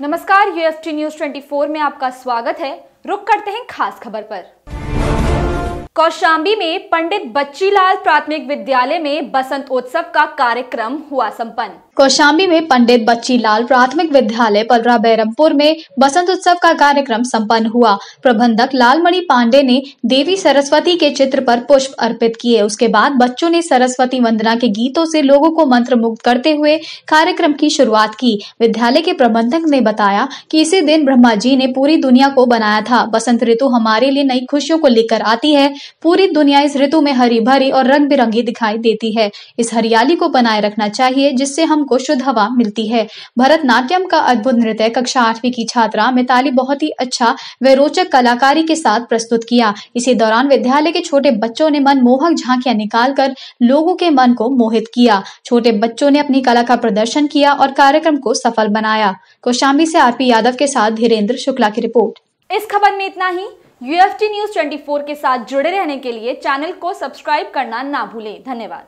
नमस्कार UFT news 24 में आपका स्वागत है रुक करते हैं खास खबर पर कौशाम्बी में पंडित बच्चीलाल प्राथमिक विद्यालय में बसंत उत्सव का कार्यक्रम हुआ संपन्न कौशाम्बी में पंडित बच्चीलाल प्राथमिक विद्यालय पलरा बैरमपुर में बसंत उत्सव का कार्यक्रम संपन्न हुआ प्रबंधक लालमणि पांडे ने देवी सरस्वती के चित्र पर पुष्प अर्पित किए उसके बाद बच्चों ने सरस्वती वंदना के गीतों से लोगों को मंत्र करते हुए कार्यक्रम की शुरुआत की विद्यालय के प्रबंधक ने बताया की इसी दिन ब्रह्मा जी ने पूरी दुनिया को बनाया था बसंत ऋतु हमारे लिए नई खुशियों को लेकर आती है पूरी दुनिया इस ऋतु में हरी भरी और रंग बिरंगी दिखाई देती है इस हरियाली को बनाए रखना चाहिए जिससे हमको शुद्ध हवा मिलती है भरतनाट्यम का अद्भुत नृत्य कक्षा आठवीं की छात्रा मिताली बहुत ही अच्छा व रोचक कलाकारी के साथ प्रस्तुत किया इसी दौरान विद्यालय के छोटे बच्चों ने मन मोहक झांकियां कर लोगों के मन को मोहित किया छोटे बच्चों ने अपनी कला का प्रदर्शन किया और कार्यक्रम को सफल बनाया कौशाम्बी से आरपी यादव के साथ धीरेन्द्र शुक्ला की रिपोर्ट इस खबर में इतना ही यूएफटी न्यूज 24 के साथ जुड़े रहने के लिए चैनल को सब्सक्राइब करना ना भूलें धन्यवाद